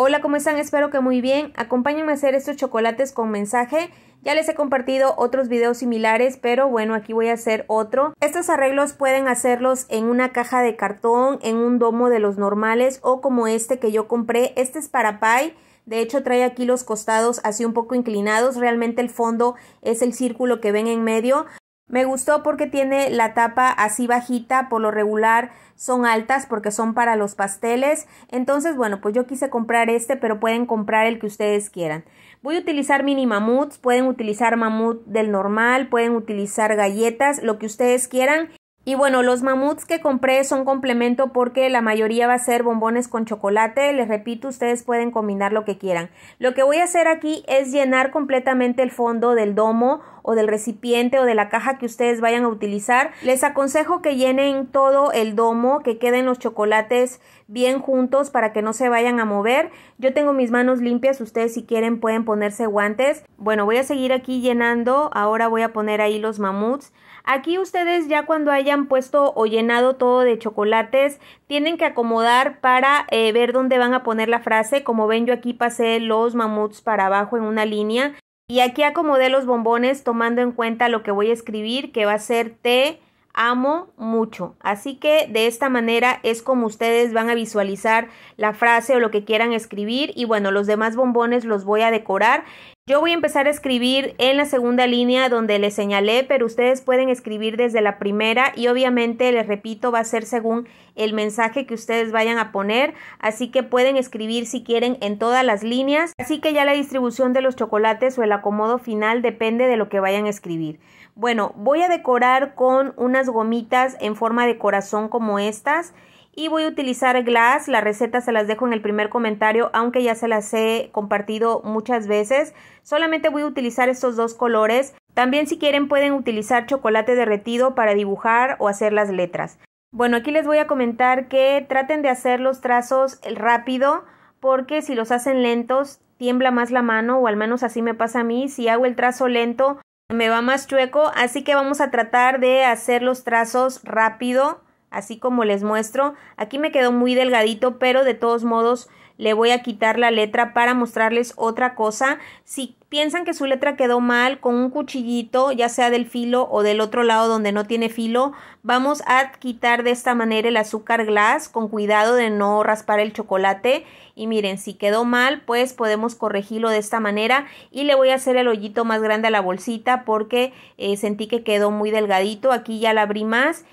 Hola, ¿cómo están? Espero que muy bien. Acompáñenme a hacer estos chocolates con mensaje. Ya les he compartido otros videos similares, pero bueno, aquí voy a hacer otro. Estos arreglos pueden hacerlos en una caja de cartón, en un domo de los normales o como este que yo compré. Este es para pie. De hecho, trae aquí los costados así un poco inclinados. Realmente el fondo es el círculo que ven en medio. Me gustó porque tiene la tapa así bajita, por lo regular son altas porque son para los pasteles. Entonces, bueno, pues yo quise comprar este, pero pueden comprar el que ustedes quieran. Voy a utilizar mini mamuts, pueden utilizar mamut del normal, pueden utilizar galletas, lo que ustedes quieran. Y bueno, los mamuts que compré son complemento porque la mayoría va a ser bombones con chocolate. Les repito, ustedes pueden combinar lo que quieran. Lo que voy a hacer aquí es llenar completamente el fondo del domo o del recipiente o de la caja que ustedes vayan a utilizar. Les aconsejo que llenen todo el domo, que queden los chocolates bien juntos para que no se vayan a mover. Yo tengo mis manos limpias, ustedes si quieren pueden ponerse guantes. Bueno, voy a seguir aquí llenando, ahora voy a poner ahí los mamuts. Aquí ustedes ya cuando hayan puesto o llenado todo de chocolates, tienen que acomodar para eh, ver dónde van a poner la frase. Como ven, yo aquí pasé los mamuts para abajo en una línea. Y aquí acomodé los bombones tomando en cuenta lo que voy a escribir, que va a ser te amo mucho. Así que de esta manera es como ustedes van a visualizar la frase o lo que quieran escribir y bueno, los demás bombones los voy a decorar yo voy a empezar a escribir en la segunda línea donde les señalé, pero ustedes pueden escribir desde la primera y obviamente, les repito, va a ser según el mensaje que ustedes vayan a poner, así que pueden escribir si quieren en todas las líneas, así que ya la distribución de los chocolates o el acomodo final depende de lo que vayan a escribir. Bueno, voy a decorar con unas gomitas en forma de corazón como estas y voy a utilizar glass. Las recetas se las dejo en el primer comentario, aunque ya se las he compartido muchas veces. Solamente voy a utilizar estos dos colores. También si quieren pueden utilizar chocolate derretido para dibujar o hacer las letras. Bueno, aquí les voy a comentar que traten de hacer los trazos rápido porque si los hacen lentos tiembla más la mano o al menos así me pasa a mí. Si hago el trazo lento me va más chueco, así que vamos a tratar de hacer los trazos rápido así como les muestro. Aquí me quedó muy delgadito, pero de todos modos le voy a quitar la letra para mostrarles otra cosa. Si piensan que su letra quedó mal, con un cuchillito, ya sea del filo o del otro lado donde no tiene filo, vamos a quitar de esta manera el azúcar glass con cuidado de no raspar el chocolate. Y miren, si quedó mal, pues podemos corregirlo de esta manera y le voy a hacer el hoyito más grande a la bolsita porque eh, sentí que quedó muy delgadito. Aquí ya la abrí más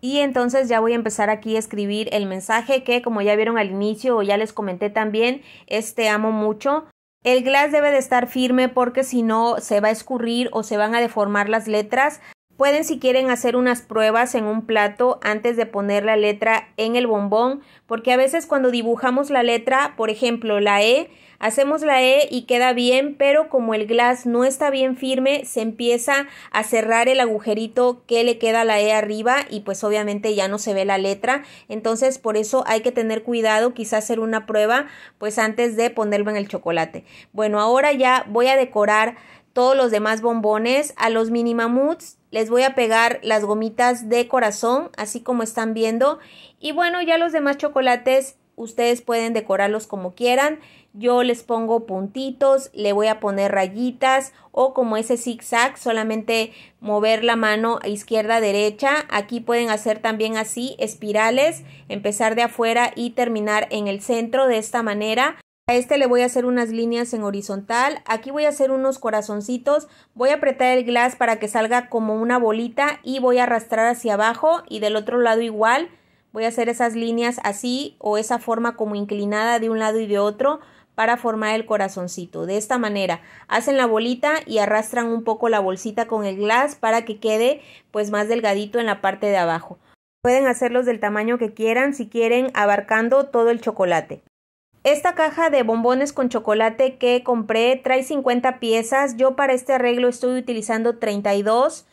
y entonces ya voy a empezar aquí a escribir el mensaje que como ya vieron al inicio o ya les comenté también, este amo mucho. El glass debe de estar firme porque si no se va a escurrir o se van a deformar las letras. Pueden si quieren hacer unas pruebas en un plato antes de poner la letra en el bombón, porque a veces cuando dibujamos la letra, por ejemplo la E, hacemos la E y queda bien, pero como el glass no está bien firme, se empieza a cerrar el agujerito que le queda la E arriba y pues obviamente ya no se ve la letra. Entonces por eso hay que tener cuidado, quizás hacer una prueba pues antes de ponerlo en el chocolate. Bueno, ahora ya voy a decorar todos los demás bombones. A los mini mamuts les voy a pegar las gomitas de corazón, así como están viendo. Y bueno, ya los demás chocolates ustedes pueden decorarlos como quieran. Yo les pongo puntitos, le voy a poner rayitas o como ese zigzag, solamente mover la mano izquierda derecha. Aquí pueden hacer también así espirales, empezar de afuera y terminar en el centro de esta manera. A este le voy a hacer unas líneas en horizontal. Aquí voy a hacer unos corazoncitos. Voy a apretar el glas para que salga como una bolita y voy a arrastrar hacia abajo y del otro lado igual. Voy a hacer esas líneas así o esa forma como inclinada de un lado y de otro para formar el corazoncito. De esta manera hacen la bolita y arrastran un poco la bolsita con el glass para que quede pues más delgadito en la parte de abajo. Pueden hacerlos del tamaño que quieran si quieren abarcando todo el chocolate. Esta caja de bombones con chocolate que compré trae 50 piezas. Yo para este arreglo estoy utilizando 32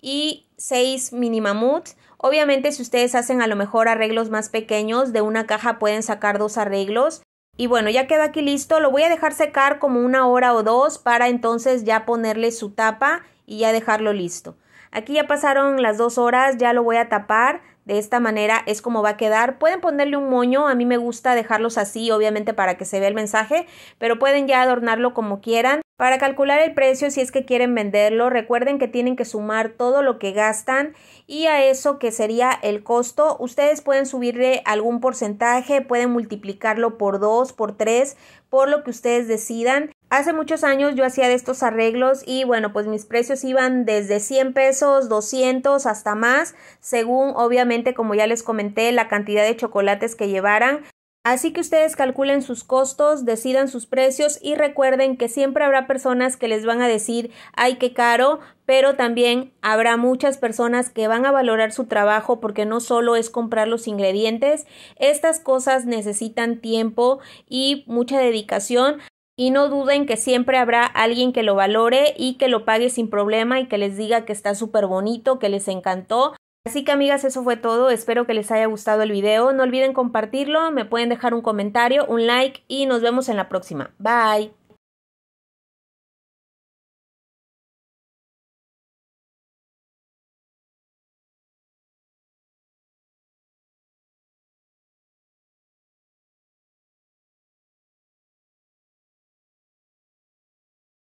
y 6 mini mamuts. Obviamente si ustedes hacen a lo mejor arreglos más pequeños, de una caja pueden sacar dos arreglos. Y bueno, ya queda aquí listo. Lo voy a dejar secar como una hora o dos para entonces ya ponerle su tapa y ya dejarlo listo. Aquí ya pasaron las dos horas, ya lo voy a tapar. De esta manera es como va a quedar. Pueden ponerle un moño, a mí me gusta dejarlos así, obviamente para que se vea el mensaje, pero pueden ya adornarlo como quieran. Para calcular el precio, si es que quieren venderlo, recuerden que tienen que sumar todo lo que gastan y a eso que sería el costo. Ustedes pueden subirle algún porcentaje, pueden multiplicarlo por 2, por 3, por lo que ustedes decidan. Hace muchos años yo hacía de estos arreglos y bueno, pues mis precios iban desde 100 pesos, 200 hasta más, según obviamente como ya les comenté la cantidad de chocolates que llevaran. Así que ustedes calculen sus costos, decidan sus precios y recuerden que siempre habrá personas que les van a decir, ay, qué caro, pero también habrá muchas personas que van a valorar su trabajo porque no solo es comprar los ingredientes, estas cosas necesitan tiempo y mucha dedicación. Y no duden que siempre habrá alguien que lo valore y que lo pague sin problema y que les diga que está súper bonito, que les encantó Así que amigas, eso fue todo. Espero que les haya gustado el video. No olviden compartirlo, me pueden dejar un comentario, un like y nos vemos en la próxima. Bye.